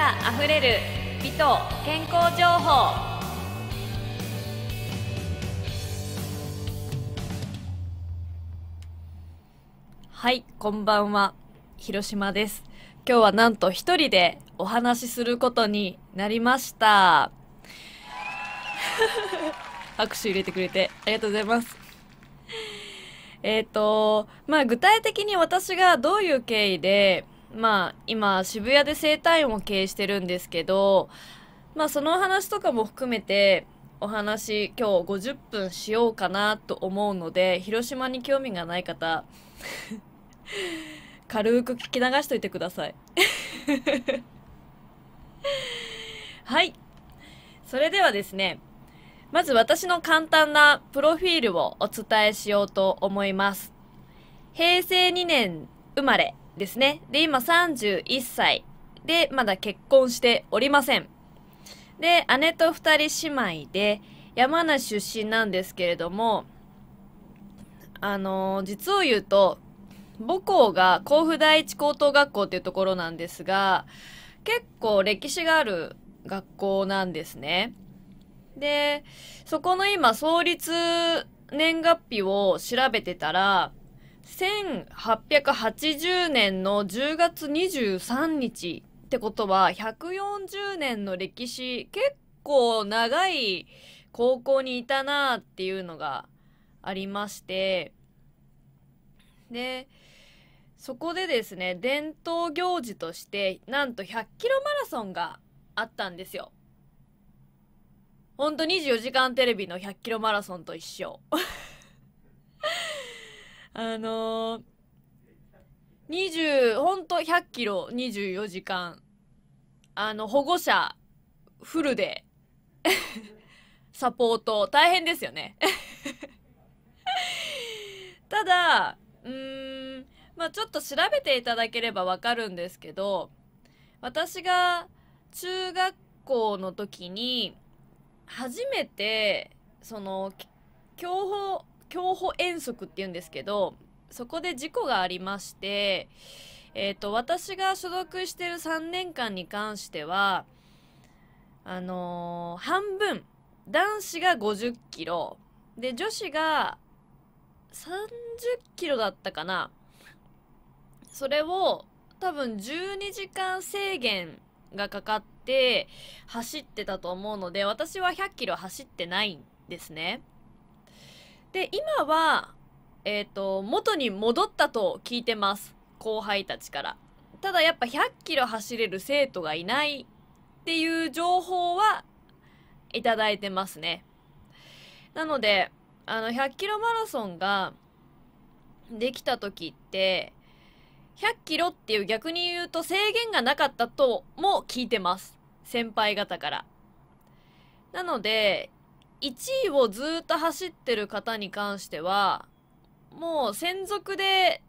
があふれる美と健康情報はいこんばんは広島です今日はなんと一人でお話しすることになりました 拍手入れてくれてありがとうございますえっ、ー、とまあ具体的に私がどういう経緯でまあ今渋谷で生態院を経営してるんですけど、まあその話とかも含めてお話今日50分しようかなと思うので、広島に興味がない方 軽く聞き流しといてください はい。それではですね、まず私の簡単なプロフィールをお伝えしようと思います。平成2年生まれ、ですね。で、今31歳。で、まだ結婚しておりません。で、姉と2人姉妹で、山梨出身なんですけれども、あのー、実を言うと、母校が甲府第一高等学校っていうところなんですが、結構歴史がある学校なんですね。で、そこの今創立年月日を調べてたら、1880年の10月23日ってことは140年の歴史結構長い高校にいたなっていうのがありましてでそこでですね伝統行事としてなんと100キロマラソンがあったんですよ。ほんと24時間テレビの100キロマラソンと一緒。あのー、20ほんと100キロ24時間あの保護者フルで サポート大変ですよね ただうーんまあちょっと調べていただければわかるんですけど私が中学校の時に初めてその競歩競歩遠足っていうんですけど、そこで事故がありまして、えー、と、私が所属してる3年間に関しては、あのー、半分、男子が50キロ、で、女子が30キロだったかな。それを多分12時間制限がかかって走ってたと思うので、私は100キロ走ってないんですね。で、今は、えっ、ー、と、元に戻ったと聞いてます。後輩たちから。ただやっぱ100キロ走れる生徒がいないっていう情報はいただいてますね。なので、あの、100キロマラソンができた時って、100キロっていう逆に言うと制限がなかったとも聞いてます。先輩方から。なので、1位をずっと走ってる方に関してはもう専属で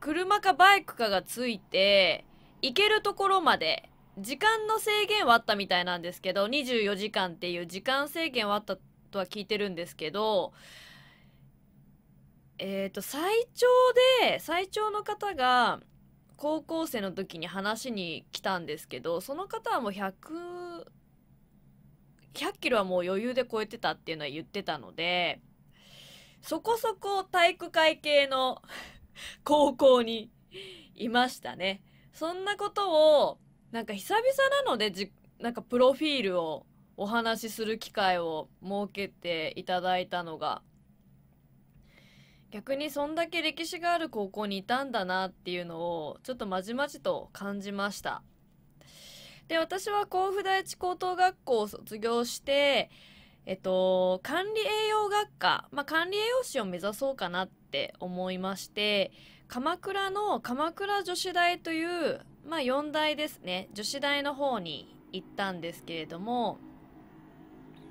車かバイクかがついて行けるところまで時間の制限はあったみたいなんですけど24時間っていう時間制限はあったとは聞いてるんですけどえっ、ー、と最長で最長の方が高校生の時に話に来たんですけどその方はもう100 100キロはもう余裕で超えてたっていうのは言ってたので、そこそこ体育会系の 高校にいましたね。そんなことを、なんか久々なのでじ、なんかプロフィールをお話しする機会を設けていただいたのが、逆にそんだけ歴史がある高校にいたんだなっていうのを、ちょっとまじまじと感じました。で私は甲府第一高等学校を卒業してえっと管理栄養学科、まあ、管理栄養士を目指そうかなって思いまして鎌倉の鎌倉女子大という、まあ、4大ですね女子大の方に行ったんですけれども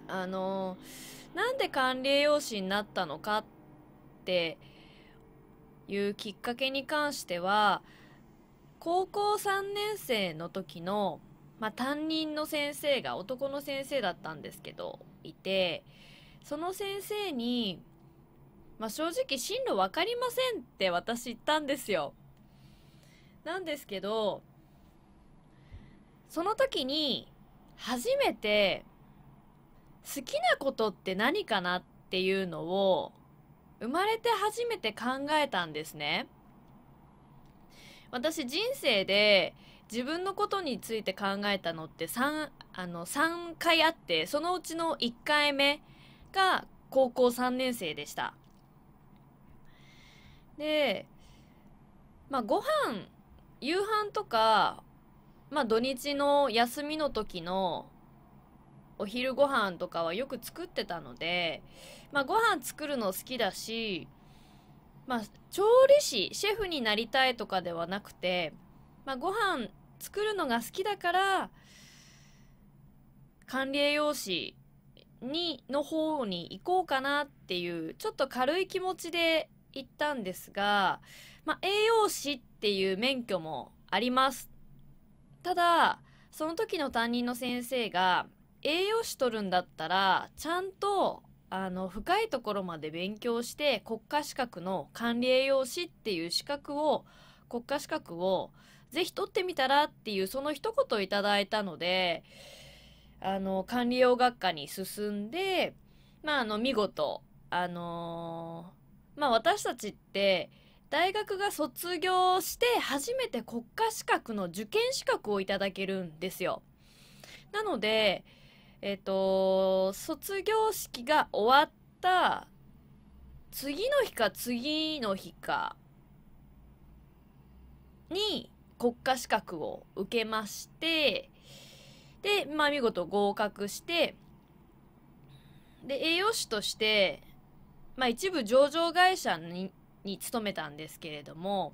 あのなんで管理栄養士になったのかっていうきっかけに関しては高校3年生の時のまあ、担任の先生が男の先生だったんですけど、いて、その先生に、まあ、正直進路分かりませんって私言ったんですよ。なんですけど、その時に初めて好きなことって何かなっていうのを生まれて初めて考えたんですね。私人生で自分のことについて考えたのって 3, あの3回あってそのうちの1回目が高校3年生でしたでまあご飯夕飯とかまあ土日の休みの時のお昼ご飯とかはよく作ってたのでまあご飯作るの好きだしまあ調理師シェフになりたいとかではなくてまあ、ご飯作るのが好きだから管理栄養士にの方に行こうかなっていうちょっと軽い気持ちで行ったんですが、まあ、栄養士っていう免許もありますただその時の担任の先生が栄養士取るんだったらちゃんとあの深いところまで勉強して国家資格の管理栄養士っていう資格を国家資格をぜひ撮ってみたらっていうその一言いただいたのであの管理用学科に進んでまああの見事あのー、まあ私たちって大学が卒業して初めて国家資格の受験資格をいただけるんですよ。なので、えっ、ー、と、卒業式が終わった次の日か次の日かに国家資格を受けまして、で、まあ見事合格して、で、栄養士として、まあ一部上場会社にに勤めたんですけれども、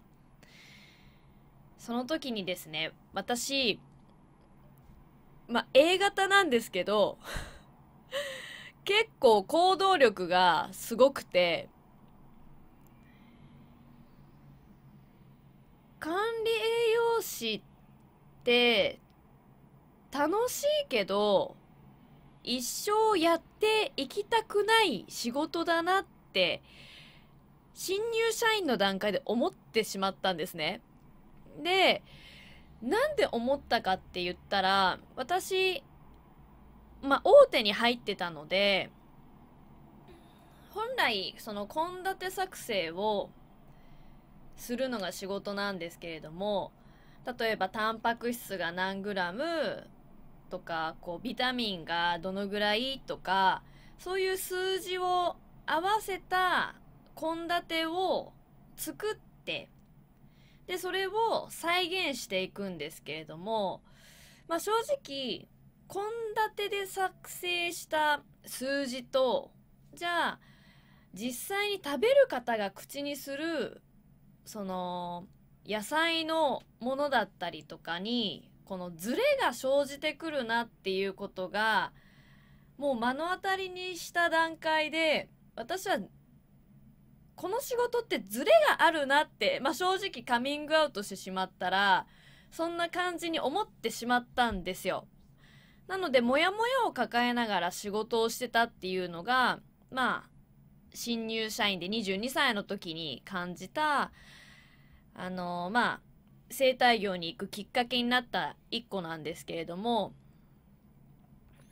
その時にですね、私、まあ A 型なんですけど、結構行動力がすごくて、管理栄養士って楽しいけど一生やっていきたくない仕事だなって新入社員の段階で思ってしまったんですね。でなんで思ったかって言ったら私、まあ、大手に入ってたので本来その献立作成をするのが仕事なんですけれども例えばタンパク質が何グラムとかこうビタミンがどのぐらいとかそういう数字を合わせた献立を作ってでそれを再現していくんですけれども、まあ、正直献立で作成した数字とじゃあ実際に食べる方が口にするその野菜のものだったりとかにこのズレが生じてくるなっていうことがもう目の当たりにした段階で私はこの仕事ってズレがあるなって、まあ、正直カミングアウトしてしまったらそんな感じに思ってしまったんですよ。なのでモヤモヤを抱えながら仕事をしてたっていうのがまあ新入社員で22歳の時に感じたあのまあ生態業に行くきっかけになった一個なんですけれども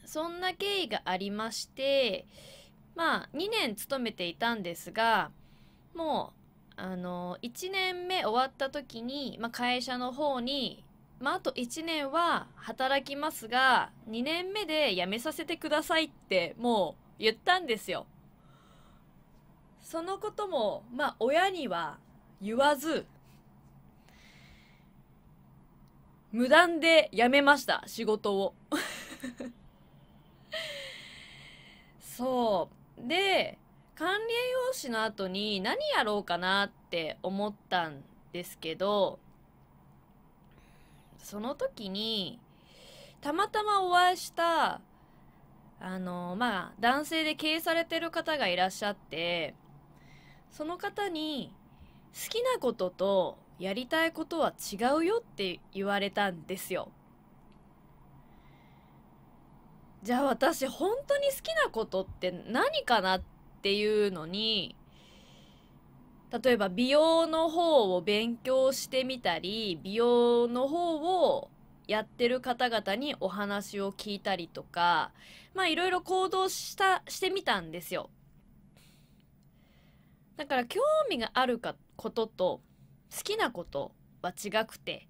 そんな経緯がありましてまあ2年勤めていたんですがもうあの1年目終わった時に、まあ、会社の方に、まあ、あと1年は働きますが2年目で辞めさせてくださいってもう言ったんですよ。そのことも、まあ、親には言わず無断で辞めました、仕事を。そう。で、管理栄養士の後に何やろうかなって思ったんですけど、その時に、たまたまお会いした、あの、まあ、男性で経営されてる方がいらっしゃって、その方に、好きなこととやりたいことは違うよって言われたんですよじゃあ私本当に好きなことって何かなっていうのに例えば美容の方を勉強してみたり美容の方をやってる方々にお話を聞いたりとかまあいろいろ行動したしてみたんですよだから興味があるかことと好きなことは違くて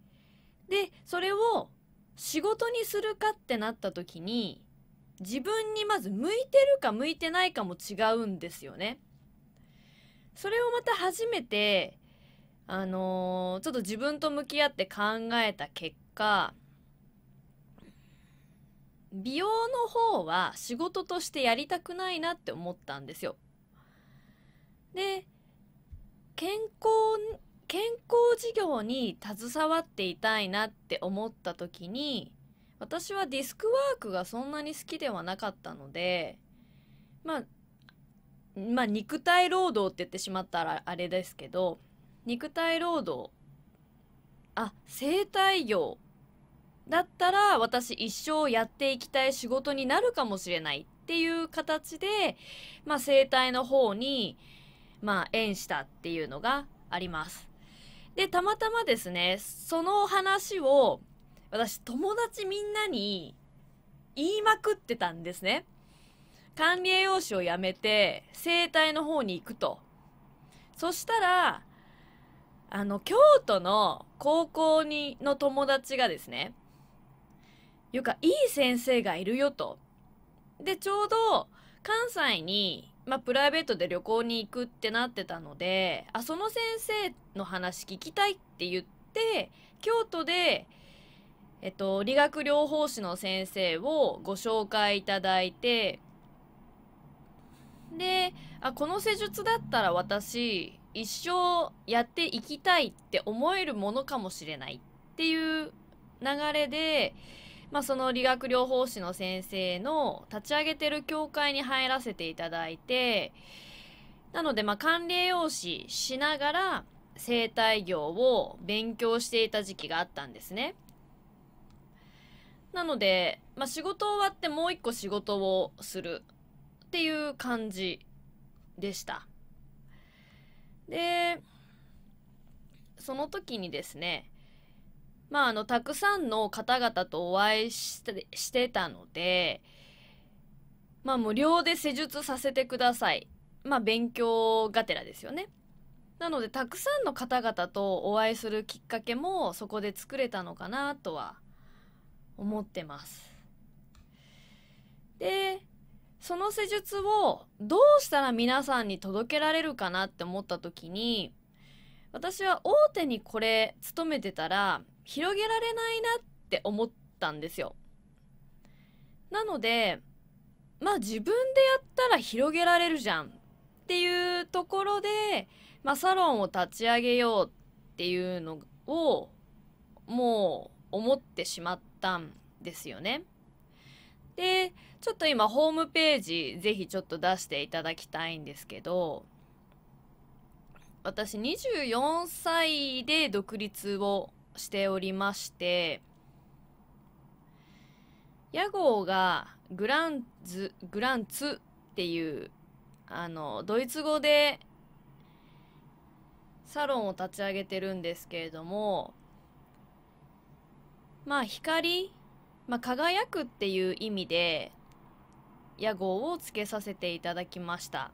でそれを仕事にするかってなった時に自分にまず向いてるか向いてないかも違うんですよね。それをまた初めてあのー、ちょっと自分と向き合って考えた結果美容の方は仕事としてやりたくないなって思ったんですよ。で健康健康事業に携わっていたいなって思った時に私はディスクワークがそんなに好きではなかったのでまあまあ、肉体労働って言ってしまったらあれですけど肉体労働あ生体業だったら私一生やっていきたい仕事になるかもしれないっていう形で、まあ、生体の方に、まあ、縁したっていうのがあります。で、たまたまですね、その話を、私、友達みんなに言いまくってたんですね。管理栄養士を辞めて、生態の方に行くと。そしたら、あの、京都の高校に、の友達がですね、うか、いい先生がいるよと。で、ちょうど、関西にまあ、プライベートで旅行に行くってなってたのであその先生の話聞きたいって言って京都で、えっと、理学療法士の先生をご紹介いただいてであこの施術だったら私一生やっていきたいって思えるものかもしれないっていう流れでまあ、その理学療法士の先生の立ち上げてる協会に入らせていただいて、なので、まあ、管理栄養士しながら生態業を勉強していた時期があったんですね。なので、まあ、仕事終わってもう一個仕事をするっていう感じでした。で、その時にですね、まあ、あのたくさんの方々とお会いしてしてたので、まあ、無料で施術させてください、まあ、勉強がてらですよね。なのでたくさんの方々とお会いするきっかけもそこで作れたのかなとは思ってます。でその施術をどうしたら皆さんに届けられるかなって思った時に私は大手にこれ勤めてたら広げられないなって思ったんですよ。なので、まあ自分でやったら広げられるじゃんっていうところで、まあサロンを立ち上げようっていうのを、もう思ってしまったんですよね。で、ちょっと今ホームページぜひちょっと出していただきたいんですけど、私24歳で独立をしておりまして、屋号がグランズ、グランツっていう、あの、ドイツ語でサロンを立ち上げてるんですけれども、まあ光、まあ輝くっていう意味で、屋号をつけさせていただきました。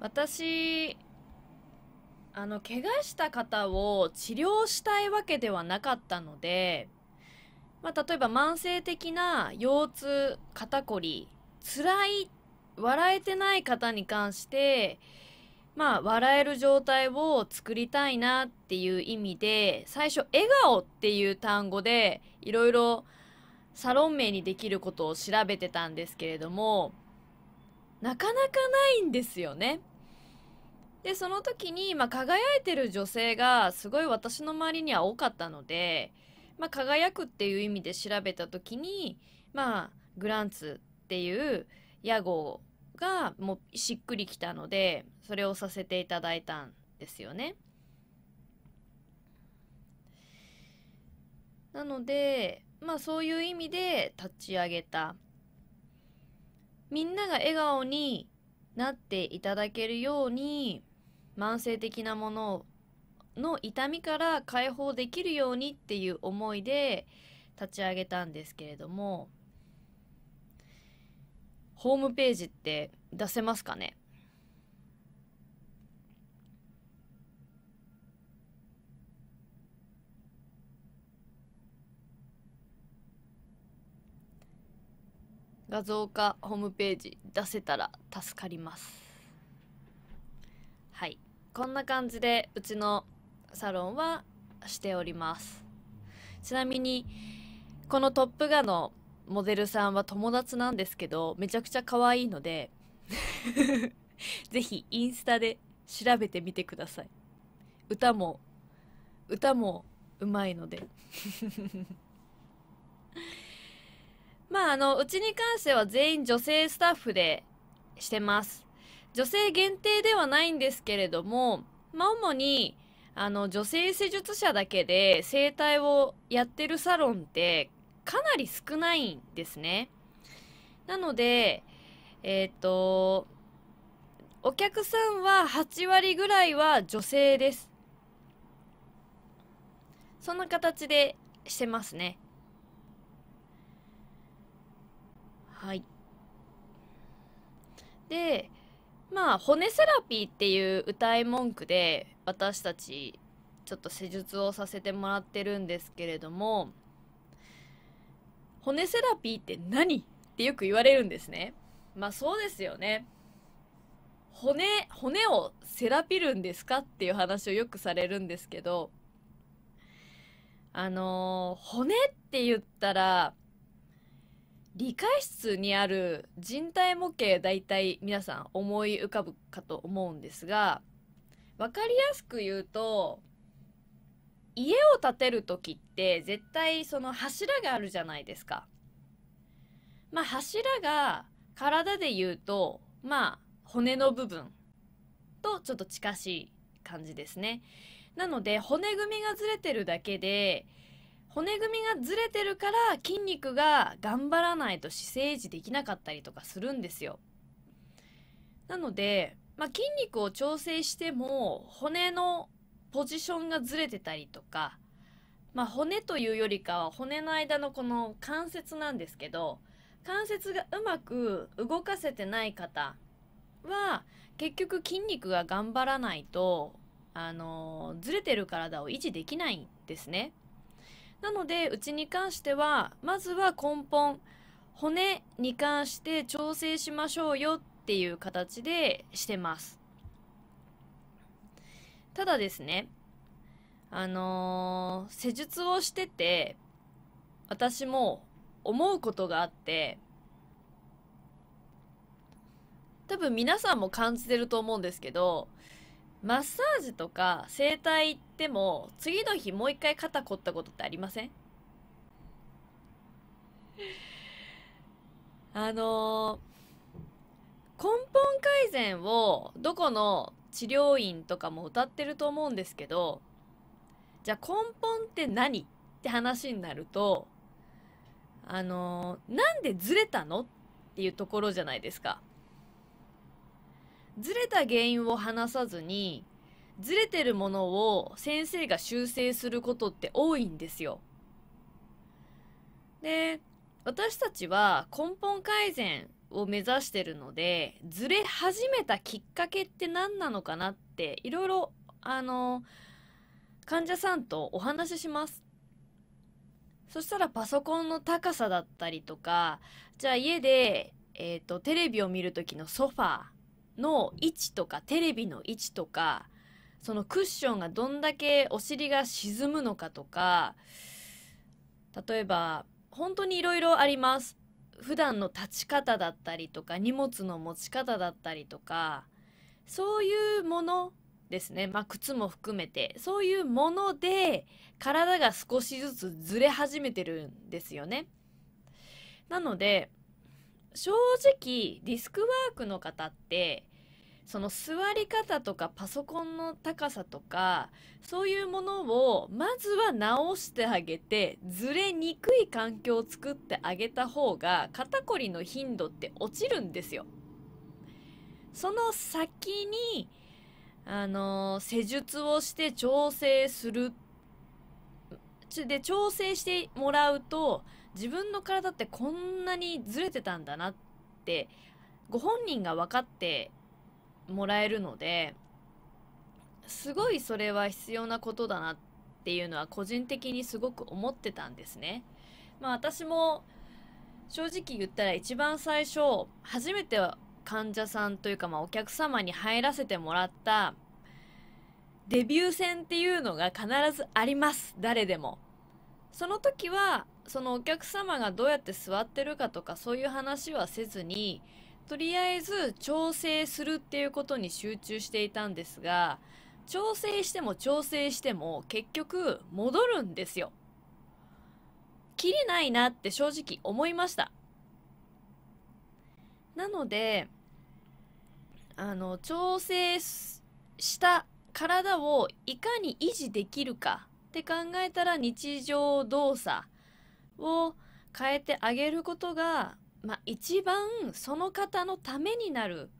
私あの怪我した方を治療したいわけではなかったので、まあ、例えば慢性的な腰痛肩こり辛い笑えてない方に関してまあ笑える状態を作りたいなっていう意味で最初「笑顔」っていう単語でいろいろサロン名にできることを調べてたんですけれどもなかなかないんですよね。でその時に、まあ、輝いてる女性がすごい私の周りには多かったので、まあ、輝くっていう意味で調べた時に、まあ、グランツっていう屋号がもうしっくりきたのでそれをさせていただいたんですよね。なのでまあそういう意味で立ち上げたみんなが笑顔になっていただけるように慢性的なものの痛みから解放できるようにっていう思いで立ち上げたんですけれどもホームページって出せますかね画像化ホームページ出せたら助かります。こんな感じでうちのサロンはしておりますちなみにこの「トップガ」のモデルさんは友達なんですけどめちゃくちゃ可愛いので ぜひインスタで調べてみてください歌も歌もうまいので まああのうちに関しては全員女性スタッフでしてます女性限定ではないんですけれども、まあ、主にあの女性施術者だけで整体をやってるサロンってかなり少ないんですね。なので、えっ、ー、と、お客さんは8割ぐらいは女性です。そんな形でしてますね。はい。で、まあ骨セラピーっていう歌い文句で私たちちょっと施術をさせてもらってるんですけれども骨セラピーって何ってよく言われるんですねまあそうですよね骨骨をセラピるんですかっていう話をよくされるんですけどあのー、骨って言ったら理科室にある人体模型大体皆さん思い浮かぶかと思うんですが分かりやすく言うと家を建てる時って絶対その柱があるじゃないですか。まあ柱が体で言うとまあ骨の部分とちょっと近しい感じですね。なので骨組みがずれてるだけで骨組みがずれてるから筋肉が頑張らないと姿勢維持できなかったりとかするんですよ。なので、まあ、筋肉を調整しても骨のポジションがずれてたりとか、まあ、骨というよりかは骨の間のこの関節なんですけど関節がうまく動かせてない方は結局筋肉が頑張らないとあのずれてる体を維持できないんですね。なのでうちに関してはまずは根本骨に関して調整しましょうよっていう形でしてますただですねあのー、施術をしてて私も思うことがあって多分皆さんも感じてると思うんですけどマッサージとか整体行っても次の日もう一回肩凝ったことってありませんあのー、根本改善をどこの治療院とかも歌ってると思うんですけどじゃあ根本って何って話になるとあのー、なんでずれたのっていうところじゃないですか。ずれた原因を話さずにずれてるものを先生が修正することって多いんですよ。で私たちは根本改善を目指してるのでずれ始めたきっかけって何なのかなっていろいろあの患者さんとお話しします。そしたらパソコンの高さだったりとかじゃあ家で、えーと、テレビを見る時のソファーの位置とかテレビの位置とかそのクッションがどんだけお尻が沈むのかとか例えば本当にいろいろあります普段の立ち方だったりとか荷物の持ち方だったりとかそういうものですね、まあ、靴も含めてそういうもので体が少しずつずれ始めてるんですよね。なので正直ディスクワークの方ってその座り方とかパソコンの高さとかそういうものをまずは直してあげてずれにくい環境を作ってあげた方が肩こりの頻度って落ちるんですよ。その先にあの施術をして調整するで調整してもらうと自分の体ってこんなにずれてたんだなってご本人が分かってもらえるのですごいそれは必要なことだなっていうのは個人的にすごく思ってたんですね。まあ私も正直言ったら一番最初初めて患者さんというかまあお客様に入らせてもらったデビュー戦っていうのが必ずあります誰でも。その時はそのお客様がどうやって座ってるかとかそういう話はせずにとりあえず調整するっていうことに集中していたんですが調整しても調整しても結局戻るんですよ。きれないなって正直思いました。なのであの調整した体をいかに維持できるかって考えたら日常動作を変えてあげることがまあ、一番その方のためになる、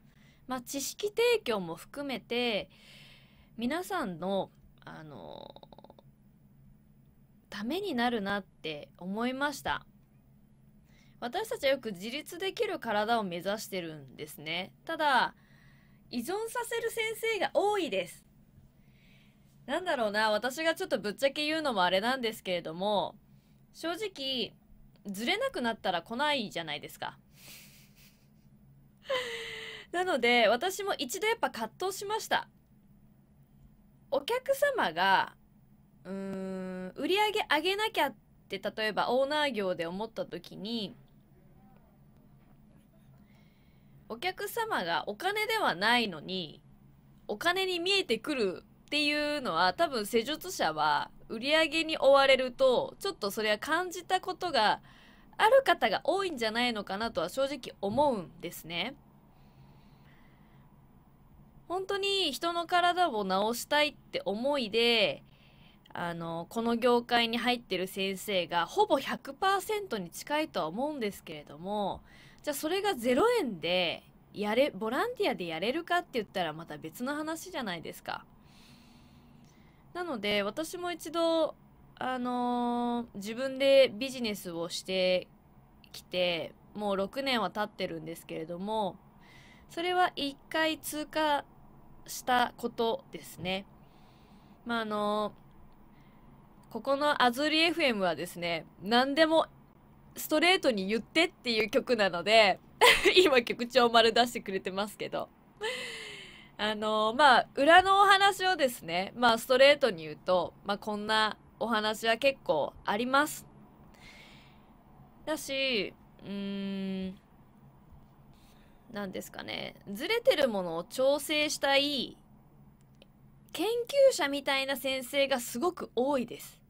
まあ、知識提供も含めて皆さんの、あのためになるなって思いました私たちはよく自立できる体を目指してるんですねただ依存させる先生が多いですなんだろうな私がちょっとぶっちゃけ言うのもあれなんですけれども正直ずれなくなったら来ないじゃないですか。なので私も一度やっぱ葛藤しました。お客様がうーん売り上げ上げなきゃって例えばオーナー業で思った時にお客様がお金ではないのにお金に見えてくるっていうのは多分施術者は売り上げに追われるとちょっとそれは感じたことがある方が多いんじゃないのかなとは正直思うんですね。本当に人の体を治したいって思いであのこの業界に入ってる先生がほぼ100%に近いとは思うんですけれどもじゃあそれが0円でやれボランティアでやれるかって言ったらまた別の話じゃないですか。なので私も一度あのー、自分でビジネスをしてきてもう6年は経ってるんですけれどもそれは1回通過したことですね。まああのー、ここのアズリ FM はですね何でもストレートに言ってっていう曲なので 今曲調丸出してくれてますけどあのまあ裏のお話をですねまあストレートに言うと、まあ、こんなお話は結構ありますだしうーん何ですかねずれてるものを調整したい研究者みたいな先生がすごく多いです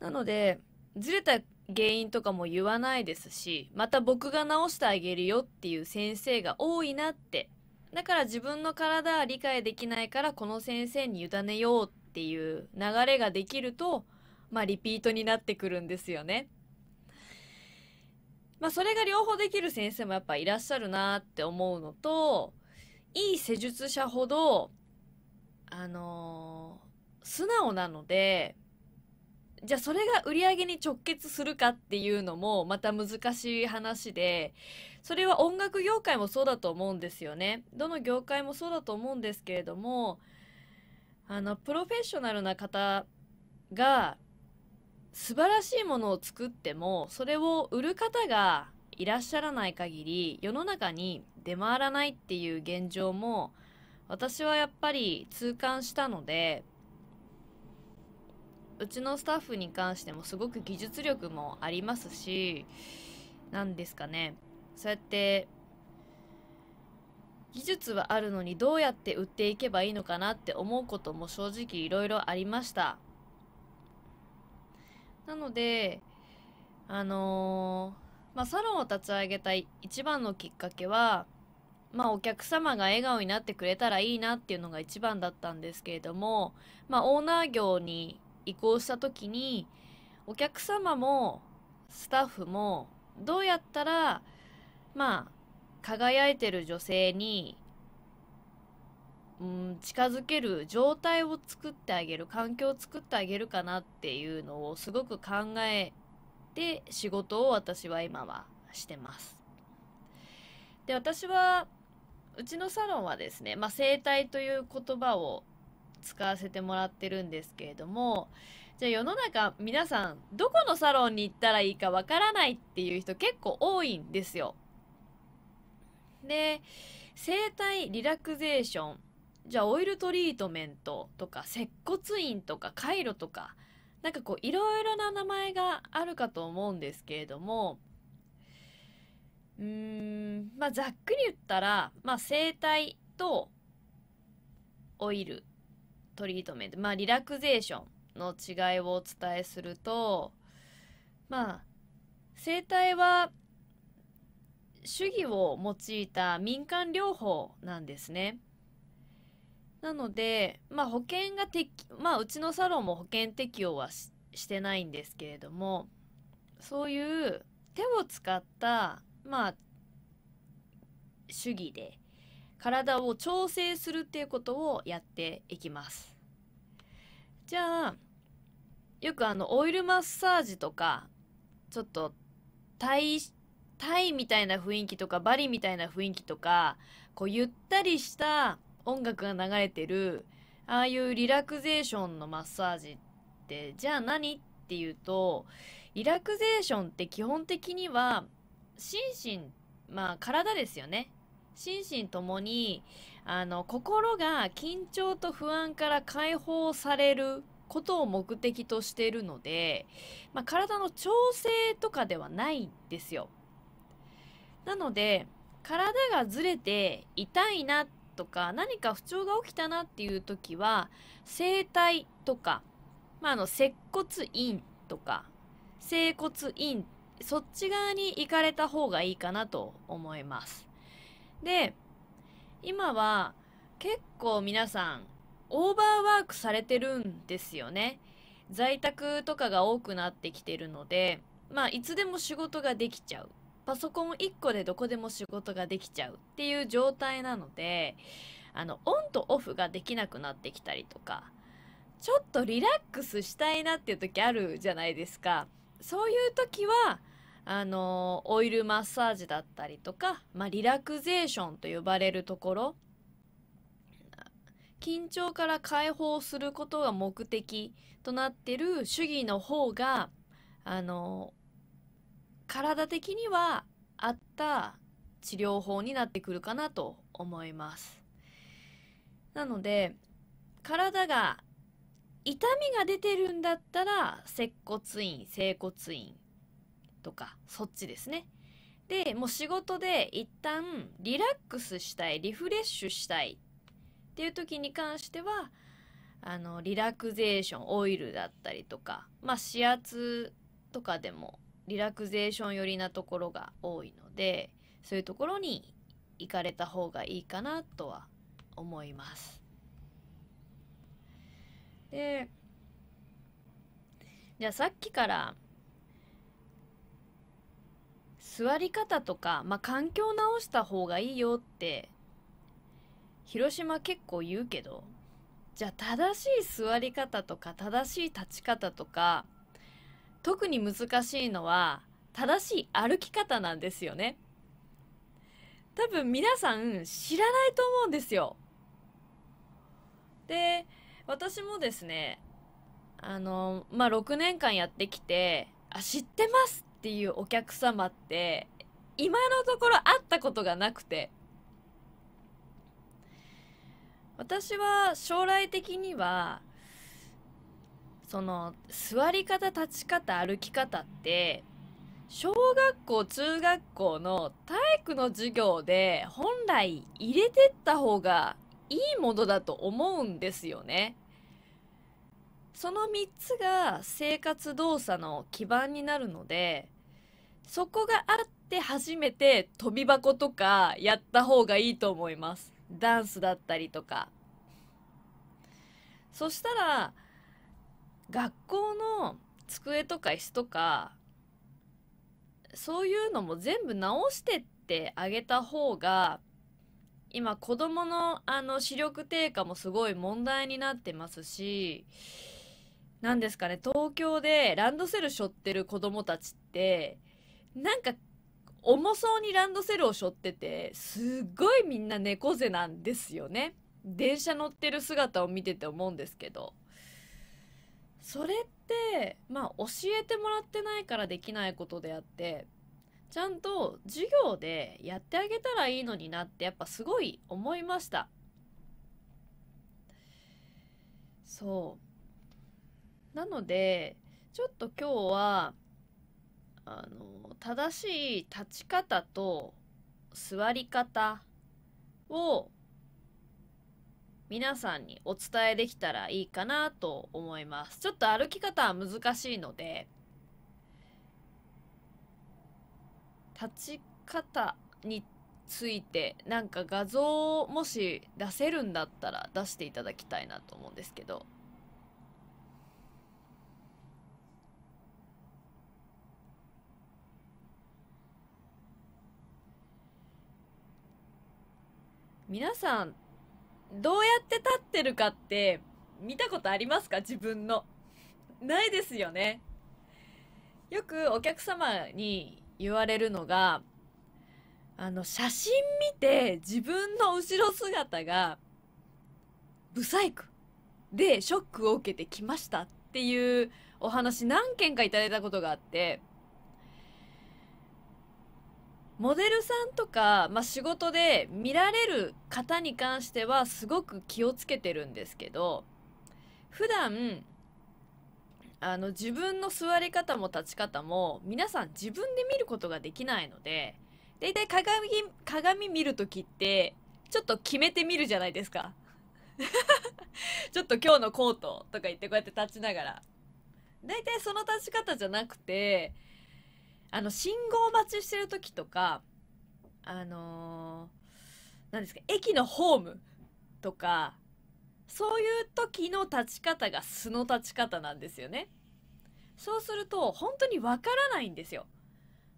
なのでずれた原因とかも言わないですしまた僕が治してあげるよっていう先生が多いなってだから自分の体は理解できないからこの先生に委ねようっていう流れができるとまあリピートになってくるんですよね。まあそれが両方できる先生もやっぱいらっしゃるなって思うのといい施術者ほどあのー、素直なのでじゃあそれが売り上げに直結するかっていうのもまた難しい話でそれは音楽業界もそうだと思うんですよねどの業界もそうだと思うんですけれどもあのプロフェッショナルな方が素晴らしいものを作ってもそれを売る方がいらっしゃらない限り世の中に出回らないっていう現状も私はやっぱり痛感したのでうちのスタッフに関してもすごく技術力もありますし何ですかねそうやって技術はあるのにどうやって売っていけばいいのかなって思うことも正直いろいろありましたなのであのー、まあ、サロンを立ち上げた一番のきっかけはまあ、お客様が笑顔になってくれたらいいなっていうのが一番だったんですけれども、まあ、オーナー業に移行した時にお客様もスタッフもどうやったらまあ輝いてる女性に、うん、近づける状態を作ってあげる環境を作ってあげるかなっていうのをすごく考えて仕事を私は今はしてます。で私はうちのサロンはですね、まあ、生態という言葉を使わせてもらってるんですけれどもじゃあ世の中皆さんどこのサロンに行ったらいいかわからないっていう人結構多いんですよ。で整体リラクゼーションじゃあオイルトリートメントとか接骨院とかカイロとかなんかこういろいろな名前があるかと思うんですけれどもうーんまあざっくり言ったら、まあ、整体とオイルトリートメントまあリラクゼーションの違いをお伝えするとまあ生態は主義を用いた民間療法なんですね。なので、まあ、保険が適、まあ、うちのサロンも保険適用はしてないんですけれどもそういう手を使った、まあ、主義で体を調整するっていうことをやっていきますじゃあよくあのオイルマッサージとかちょっとタイタイみたいな雰囲気とかバリみたいな雰囲気とかこうゆったりした音楽が流れてるああいうリラクゼーションのマッサージってじゃあ何っていうとリラクゼーションって基本的には心身まあ体ですよね心身ともにあの心が緊張と不安から解放されることを目的としているので、まあ、体の調整とかではないんですよ。なので体がずれて痛いなとか何か不調が起きたなっていう時は整体とか、まあ、あの接骨院とか整骨院そっち側に行かれた方がいいかなと思います。で今は結構皆さんオーバーワークされてるんですよね在宅とかが多くなってきてるのでまあいつでも仕事ができちゃうパソコン1個でどこでも仕事ができちゃうっていう状態なのであのオンとオフができなくなってきたりとかちょっとリラックスしたいなっていう時あるじゃないですかそういう時はあのオイルマッサージだったりとか、まあ、リラクゼーションと呼ばれるところ緊張から解放することが目的となってる主義の方があの体的には合った治療法になってくるかなと思います。なので体が痛みが出てるんだったら接骨院整骨院とか、そっちですね。で、もう仕事で一旦リラックスしたい、リフレッシュしたいっていう時に関しては、あの、リラクゼーション、オイルだったりとか、まあ、指圧とかでもリラクゼーション寄りなところが多いので、そういうところに行かれた方がいいかなとは思います。で、じゃあさっきから座り方とか、まあ、環境直した方がいいよって広島結構言うけどじゃあ正しい座り方とか正しい立ち方とか特に難しいのは正しい歩き方なんですよね多分皆さん知らないと思うんですよで私もですねあのまあ6年間やってきてあ知ってますっていうお客様って今のところ会ったことがなくて私は将来的にはその座り方立ち方歩き方って小学校中学校の体育の授業で本来入れてった方がいいものだと思うんですよね。その3つが生活動作の基盤になるのでそこがあって初めて飛び箱とかやった方がいいと思いますダンスだったりとかそしたら学校の机とか椅子とかそういうのも全部直してってあげた方が今子どものあの視力低下もすごい問題になってますし何ですかね東京でランドセル背負ってる子どもたちってなんか重そうにランドセルを背負っててすっごいみんな猫背なんですよね電車乗ってる姿を見てて思うんですけどそれってまあ教えてもらってないからできないことであってちゃんと授業でやってあげたらいいのになってやっぱすごい思いましたそうなのでちょっと今日はあの正しい立ち方と座り方を皆さんにお伝えできたらいいかなと思います。ちょっと歩き方は難しいので立ち方についてなんか画像をもし出せるんだったら出していただきたいなと思うんですけど。皆さん、どうやって立ってるかって、見たことありますか自分の。ないですよね。よくお客様に言われるのが、あの、写真見て自分の後ろ姿が、ブサイクでショックを受けてきましたっていうお話何件かいただいたことがあって、モデルさんとか、まあ、仕事で見られる方に関してはすごく気をつけてるんですけど普段あの自分の座り方も立ち方も皆さん自分で見ることができないので大体鏡鏡見る時ってちょっと決めてみるじゃないですか ちょっと今日のコートとか言ってこうやって立ちながらたいその立ち方じゃなくてあの信号待ちしてる時とかあの何、ー、ですか駅のホームとかそういう時の立ち方が素の立ち方なんですよね。そうすると本当にわからないんですよ。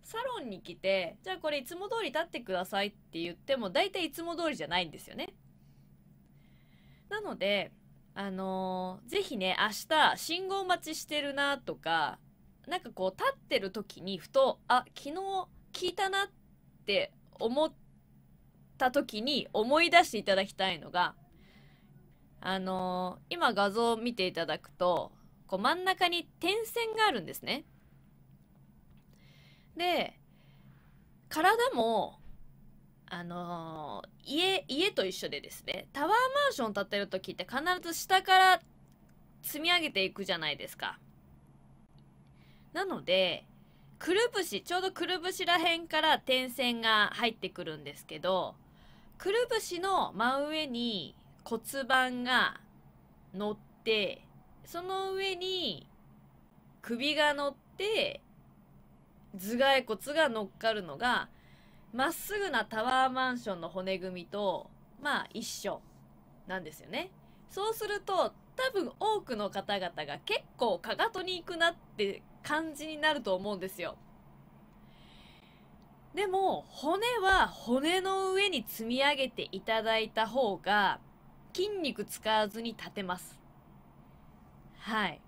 サロンに来てじゃあこれいつも通り立ってくださいって言っても大体いつも通りじゃないんですよね。なのであのー、ぜひね明日信号待ちしてるなとかなんかこう立ってる時にふとあ昨日聞いたなって思った時に思い出していただきたいのがあのー、今画像を見ていただくとこう真ん中に点線があるんですね。で体もあのー、家家と一緒でですねタワーマンション建てる時って必ず下から積み上げていくじゃないですか。なので、くるぶし、ちょうどくるぶしらへんから点線が入ってくるんですけど、くるぶしの真上に骨盤が乗って、その上に首が乗って、頭蓋骨が乗っかるのが、まっすぐなタワーマンションの骨組みと、まあ一緒なんですよね。そうすると、多分多くの方々が結構かかとに行くなって感じになると思うんですよ。でも骨は骨の上に積み上げていただいた方が筋肉使わずに立てます。はい。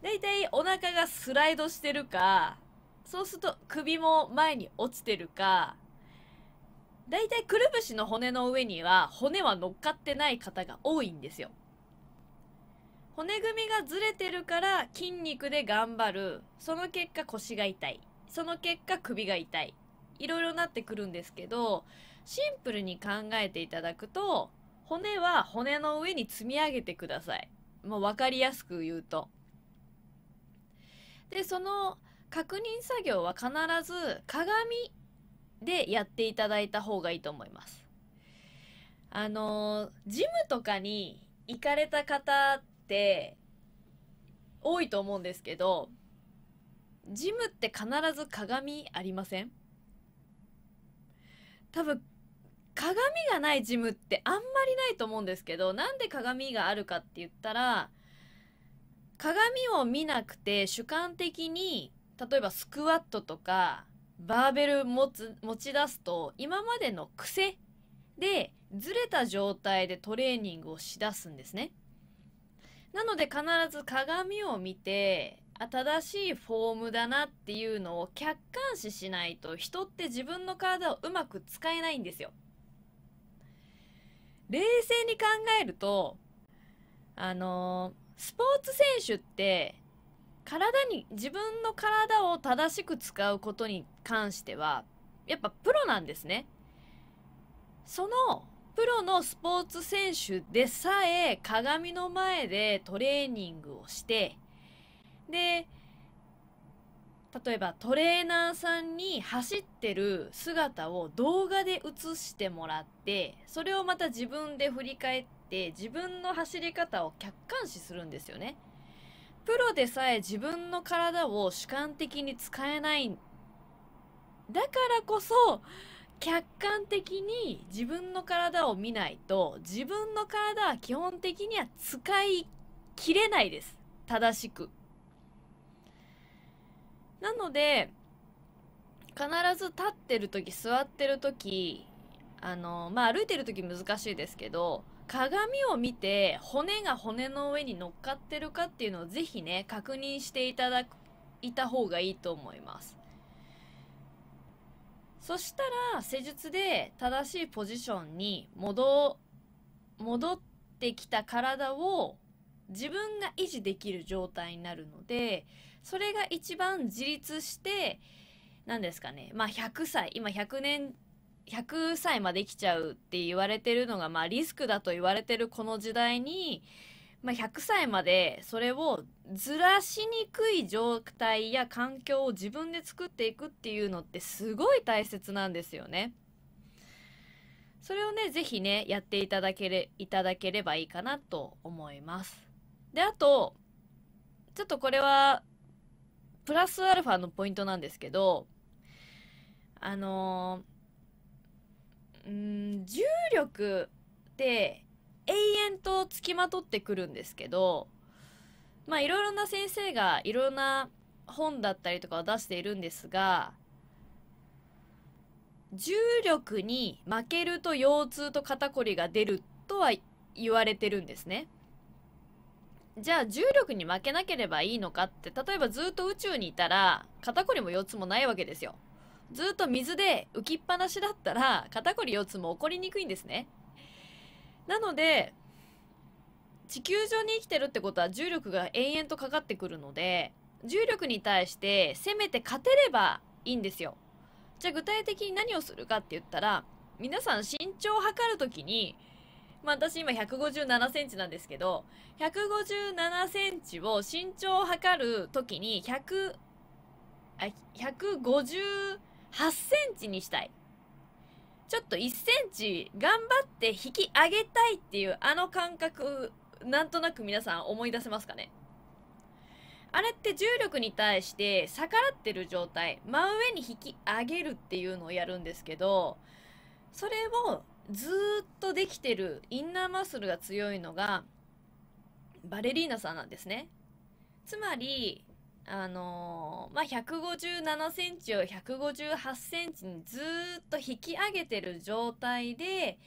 だいたいお腹がスライドしてるか、そうすると首も前に落ちてるか、だいたいくるぶしの骨の上には骨は乗っかってない方が多いんですよ。骨組みがずれてるから筋肉で頑張るその結果腰が痛いその結果首が痛いいろいろなってくるんですけどシンプルに考えていただくと骨は骨の上に積み上げてくださいもう分かりやすく言うとでその確認作業は必ず鏡でやっていただいた方がいいと思いますあのジムとかに行かれた方って多いと思うんですけどジムって必ず鏡ありません多分鏡がないジムってあんまりないと思うんですけどなんで鏡があるかって言ったら鏡を見なくて主観的に例えばスクワットとかバーベル持つ持ち出すと今までの癖でずれた状態でトレーニングをしだすんですね。なので必ず鏡を見てあ正しいフォームだなっていうのを客観視しないと人って自分の体をうまく使えないんですよ。冷静に考えるとあのー、スポーツ選手って体に自分の体を正しく使うことに関してはやっぱプロなんですね。そのプロのスポーツ選手でさえ鏡の前でトレーニングをしてで例えばトレーナーさんに走ってる姿を動画で映してもらってそれをまた自分で振り返って自分の走り方を客観視するんですよね。プロでさえ自分の体を主観的に使えないだからこそ客観的に自分の体を見ないと自分の体は基本的には使い切れないです正しくなので必ず立ってる時座ってる時あのまあ歩いてる時難しいですけど鏡を見て骨が骨の上に乗っかってるかっていうのをぜひね確認していただくいた方がいいと思いますそしたら施術で正しいポジションに戻戻ってきた体を自分が維持できる状態になるのでそれが一番自立して何ですかねまあ100歳今100年100歳まで生きちゃうって言われてるのが、まあ、リスクだと言われてるこの時代にまあ、100歳までそれをずらしにくい状態や環境を自分で作っていくっていうのってすごい大切なんですよね。それをね、ぜひね、やっていただけれ、いただければいいかなと思います。で、あと、ちょっとこれは、プラスアルファのポイントなんですけど、あのー、うん、重力って永遠とつきまとってくるんですけどまあいろいろな先生がいろんな本だったりとかを出しているんですが重力に負けると腰痛と肩こりが出るとは言われてるんですね。じゃあ重力に負けなければいいのかって例えばずっと宇宙にいたら肩こりも腰痛もないわけですよ。ずっと水で浮きっぱなしだったら肩こり腰痛も起こりにくいんですね。なので地球上に生きてるってことは重力が延々とかかってくるので重力に対してせめて勝てればいいんですよ。じゃあ具体的に何をするかって言ったら皆さん身長を測るときに、まあ、私今1 5 7センチなんですけど1 5 7センチを身長を測るときに1 158センチにしたいちょっと1センチ頑張って引き上げたいっていうあの感覚なんとなく皆さん思い出せますかねあれって重力に対して逆らってる状態真上に引き上げるっていうのをやるんですけどそれをずっとできてるインナーマッスルが強いのがバレリーナさんなんですねつまりあのー、まあ、157センチを158センチにずっと引き上げてる状態で、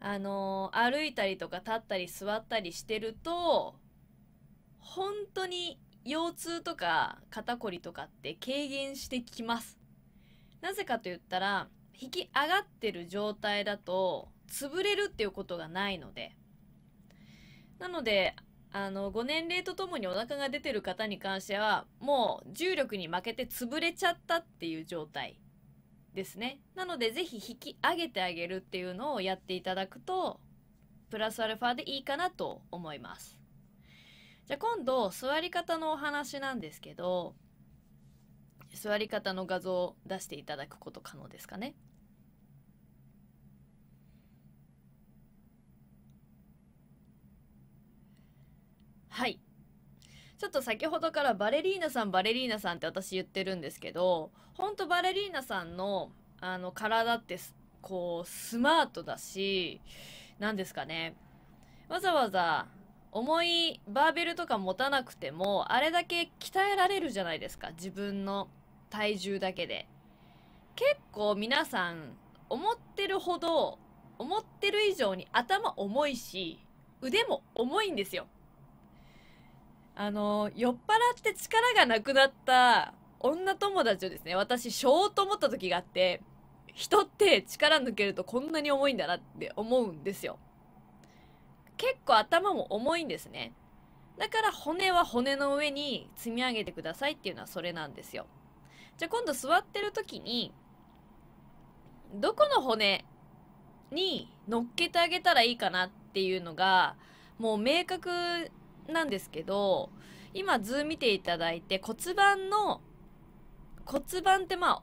あのー、歩いたりとか立ったり座ったりしてると、本当に腰痛とか肩こりとかって軽減してきます。なぜかと言ったら、引き上がってる状態だと、潰れるっていうことがないので。なので、あのご年齢とともにお腹が出てる方に関してはもう重力に負けて潰れちゃったっていう状態ですねなので是非引き上げてあげるっていうのをやっていただくとプラスアルファでいいかなと思いますじゃあ今度座り方のお話なんですけど座り方の画像を出していただくこと可能ですかねはいちょっと先ほどからバレリーナさんバレリーナさんって私言ってるんですけどほんとバレリーナさんのあの体ってこうスマートだし何ですかねわざわざ重いバーベルとか持たなくてもあれだけ鍛えられるじゃないですか自分の体重だけで結構皆さん思ってるほど思ってる以上に頭重いし腕も重いんですよあの酔っ払って力がなくなった女友達をですね私しようと思った時があって人って力抜けるとこんなに重いんだなって思うんですよ結構頭も重いんですねだから骨は骨の上に積み上げてくださいっていうのはそれなんですよじゃあ今度座ってる時にどこの骨に乗っけてあげたらいいかなっていうのがもう明確なんですけど今図見ていただいて骨盤の骨盤ってまあ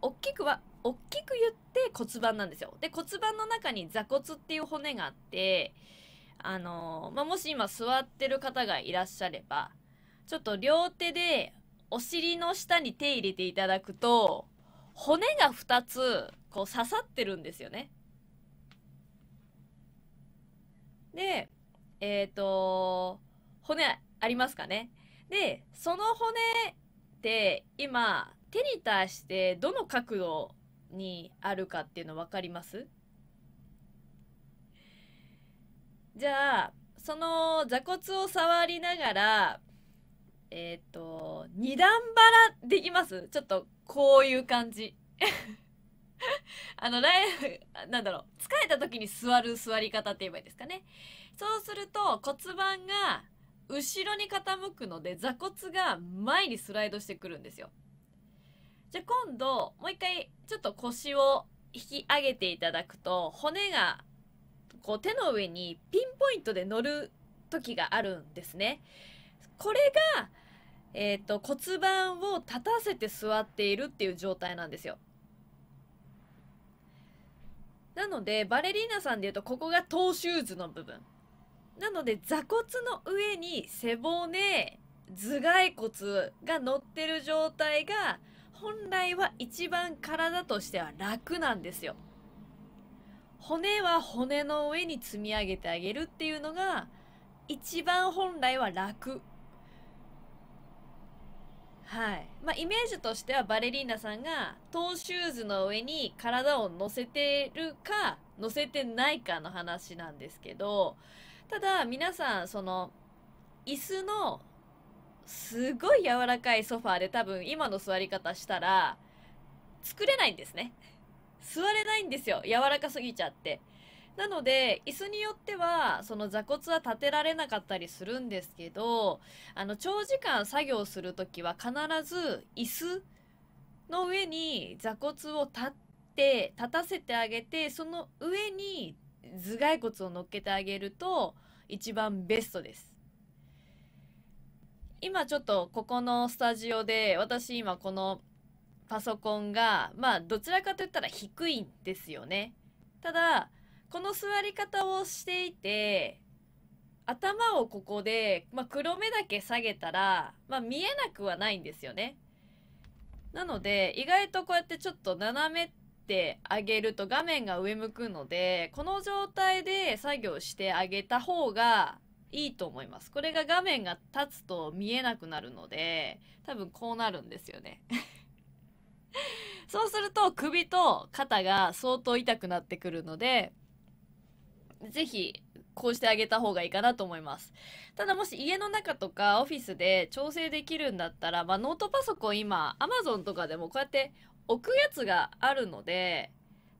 大きくは大きく言って骨盤なんですよ。で骨盤の中に座骨っていう骨があってあのー、まあ、もし今座ってる方がいらっしゃればちょっと両手でお尻の下に手入れていただくと骨が2つこう刺さってるんですよね。でえっ、ー、と、骨ありますかね。で、その骨って今、手に対してどの角度にあるかっていうの分かりますじゃあ、その座骨を触りながら、えっ、ー、と、二段腹できますちょっとこういう感じ。あの、ライフ、なんだろう、疲れた時に座る座り方って言えばいいですかね。そうすると骨盤が後ろに傾くので座骨が前にスライドしてくるんですよ。じゃあ今度、もう一回ちょっと腰を引き上げていただくと、骨がこう手の上にピンポイントで乗る時があるんですね。これが、えーと骨盤を立たせて座っているっていう状態なんですよ。なのでバレリーナさんでいうとここがトーシューズの部分なので座骨の上に背骨頭蓋骨が乗ってる状態が本来は一番体としては楽なんですよ骨は骨の上に積み上げてあげるっていうのが一番本来は楽はいまあ、イメージとしてはバレリーナさんがトーシューズの上に体を乗せてるか乗せてないかの話なんですけどただ皆さんその椅子のすごい柔らかいソファーで多分今の座り方したら作れないんですね座れないんですよ柔らかすぎちゃって。なので、椅子によっては、その座骨は立てられなかったりするんですけど、あの、長時間作業するときは必ず椅子の上に座骨を立って、立たせてあげて、その上に頭蓋骨を乗っけてあげると、一番ベストです。今ちょっとここのスタジオで、私今このパソコンが、まあどちらかといったら低いんですよね。ただ、この座り方をしていて頭をここで、まあ、黒目だけ下げたら、まあ、見えなくはないんですよね。なので意外とこうやってちょっと斜めってあげると画面が上向くのでこの状態で作業してあげた方がいいと思います。これが画面が立つと見えなくなるので多分こうなるんですよね。そうすると首と肩が相当痛くなってくるのでぜひこうしてあげた方がいいかなと思います。ただもし家の中とかオフィスで調整できるんだったら、まあ、ノートパソコン今 Amazon とかでもこうやって置くやつがあるので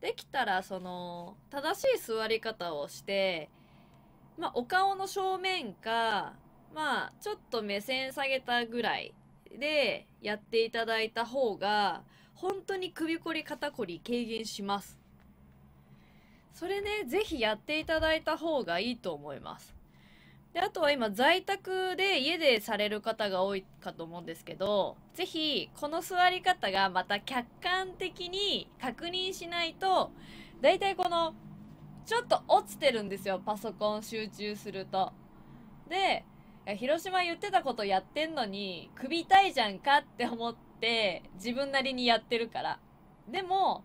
できたらその正しい座り方をして、まあ、お顔の正面か、まあ、ちょっと目線下げたぐらいでやっていただいた方が本当に首こり肩こり軽減します。それね、ぜひやっていただいた方がいいと思います。で、あとは今、在宅で家でされる方が多いかと思うんですけど、ぜひ、この座り方がまた客観的に確認しないと、だいたいこの、ちょっと落ちてるんですよ、パソコン集中すると。で、広島言ってたことやってんのに、首痛いじゃんかって思って、自分なりにやってるから。でも、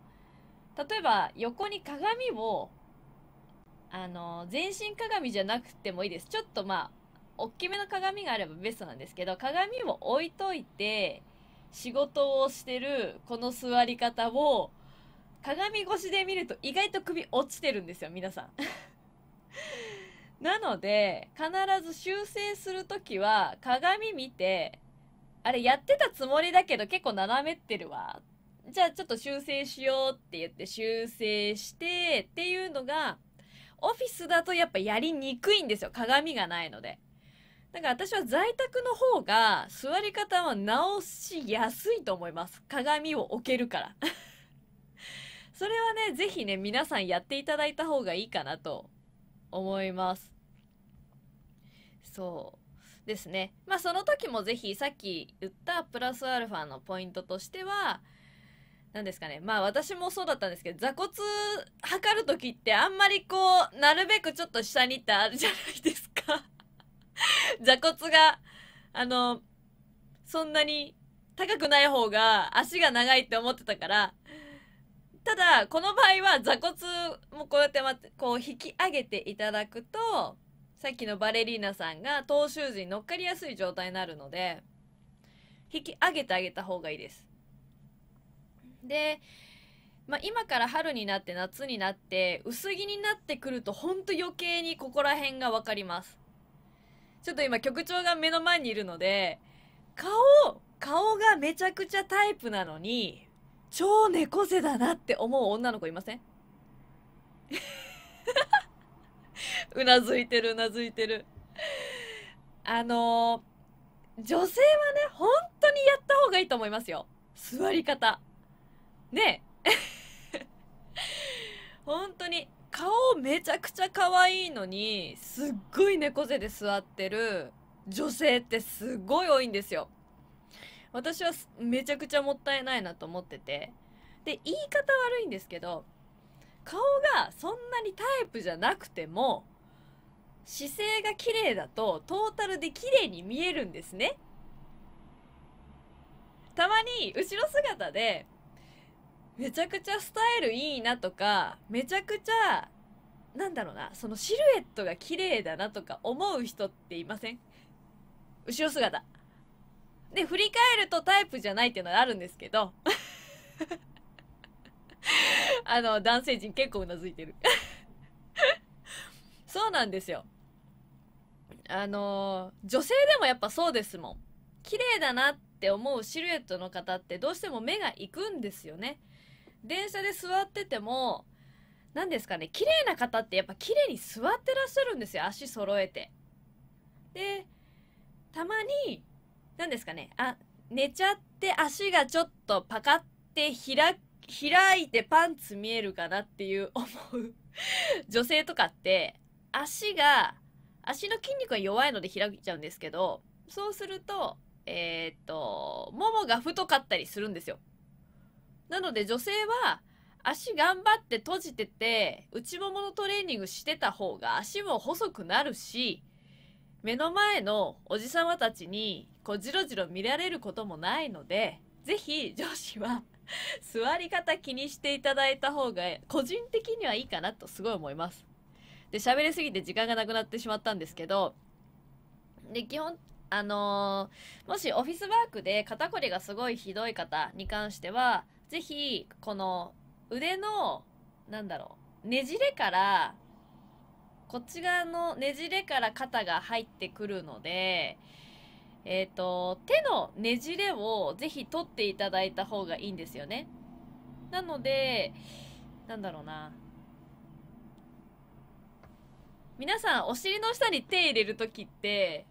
例えば横に鏡をあの全身鏡じゃなくてもいいですちょっとまあ大きめの鏡があればベストなんですけど鏡を置いといて仕事をしてるこの座り方を鏡越しで見ると意外と首落ちてるんですよ皆さん なので必ず修正する時は鏡見てあれやってたつもりだけど結構斜めってるわじゃあちょっと修正しようって言って修正してっていうのが、オフィスだとやっぱやりにくいんですよ。鏡がないので。だから私は在宅の方が座り方は直しやすいと思います。鏡を置けるから。それはね、是非ね、皆さんやっていただいた方がいいかなと思います。そうですね。まあその時も是非さっき言ったプラスアルファのポイントとしては、なんですかね。まあ私もそうだったんですけど、座骨測る時ってあんまりこう、なるべくちょっと下にってあるじゃないですか。座骨が、あの、そんなに高くない方が足が長いって思ってたから、ただ、この場合は座骨もこうやってこう引き上げていただくと、さっきのバレリーナさんが投手時に乗っかりやすい状態になるので、引き上げてあげた方がいいです。で、まあ、今から春になって夏になって薄着になってくるとほんと余計にここら辺が分かりますちょっと今局長が目の前にいるので顔顔がめちゃくちゃタイプなのに超猫背だなって思う女の子いません うなずいてるうなずいてるあの女性はね本当にやった方がいいと思いますよ座り方ね 本当に顔めちゃくちゃ可愛いのにすっごい猫背で座ってる女性ってすごい多いんですよ私はめちゃくちゃもったいないなと思っててで言い方悪いんですけど顔がそんなにタイプじゃなくても姿勢が綺麗だとトータルで綺麗に見えるんですねたまに後ろ姿でめちゃくちゃスタイルいいなとかめちゃくちゃなんだろうなそのシルエットが綺麗だなとか思う人っていません後ろ姿で振り返るとタイプじゃないっていうのがあるんですけど あの男性陣結構うなずいてる そうなんですよあの女性でもやっぱそうですもん綺麗だなって思うシルエットの方ってどうしても目がいくんですよね電車で座ってても何ですかね綺麗な方ってやっぱ綺麗に座ってらっしゃるんですよ足揃えて。でたまに何ですかねあ寝ちゃって足がちょっとパカって開開いてパンツ見えるかなっていう思う女性とかって足が足の筋肉が弱いので開いちゃうんですけどそうするとえー、っとももが太かったりするんですよ。なので女性は足頑張って閉じてて内もものトレーニングしてた方が足も細くなるし目の前のおじさまたちにこうじろじろ見られることもないのでぜひ女子は 座り方気にしていただいた方が個人的にはいいかなとすごい思います。で喋りすぎて時間がなくなってしまったんですけどで基本あのー、もしオフィスワークで肩こりがすごいひどい方に関してはぜひ、この腕の、なんだろう、ねじれから、こっち側のねじれから肩が入ってくるので、えっ、ー、と、手のねじれをぜひ取っていただいた方がいいんですよね。なので、なんだろうな。皆さん、お尻の下に手入れる時って、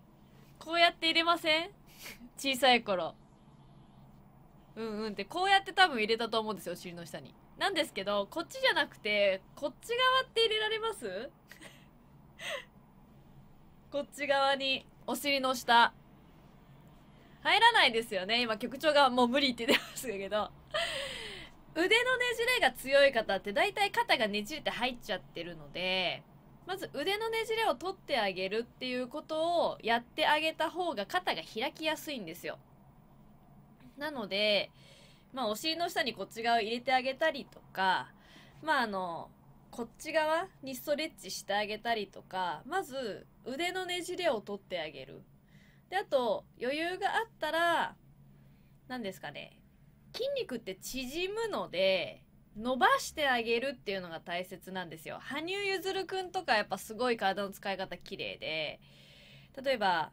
こうやって入れません 小さい頃。うんうんってこうやって多分入れたと思うんですよ尻の下になんですけどこっちじゃなくてこっち側って入れられます こっち側にお尻の下入らないですよね今局長がもう無理って出ますけど腕のねじれが強い方って大体肩がねじれて入っちゃってるのでまず腕のねじれを取ってあげるっていうことをやってあげた方が肩が開きやすいんですよなので、まあ、お尻の下にこっち側を入れてあげたりとか、まあ、あの、こっち側にストレッチしてあげたりとか、まず腕のねじれを取ってあげる。で、あと、余裕があったら、何ですかね、筋肉って縮むので、伸ばしてあげるっていうのが大切なんですよ。羽生結弦くんとかやっぱすごい体の使い方綺麗で、例えば、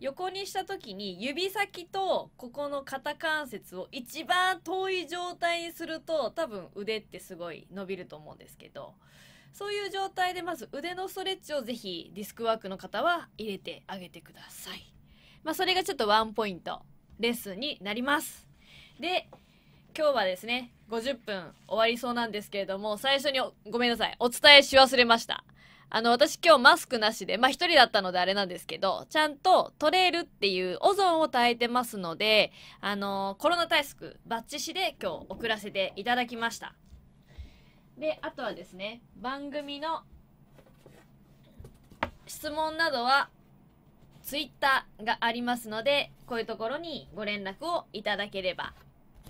横にした時に指先とここの肩関節を一番遠い状態にすると多分腕ってすごい伸びると思うんですけどそういう状態でまず腕のストレッチをぜひディスクワークの方は入れてあげてください。まあ、それがちょっとワンポイントレッスンになります。で、今日はですね、50分終わりそうなんですけれども、最初にごめんなさい、お伝えし忘れました。あの、私今日マスクなしで、まあ一人だったのであれなんですけど、ちゃんと取れるっていうオゾンを耐えてますので、あの、コロナ対策バッチしで今日送らせていただきました。で、あとはですね、番組の質問などは、ツイッターがありますので、こういうところにご連絡をいただければ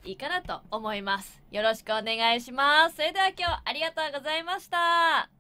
いいかなと思います。よろしくお願いします。それでは今日ありがとうございました。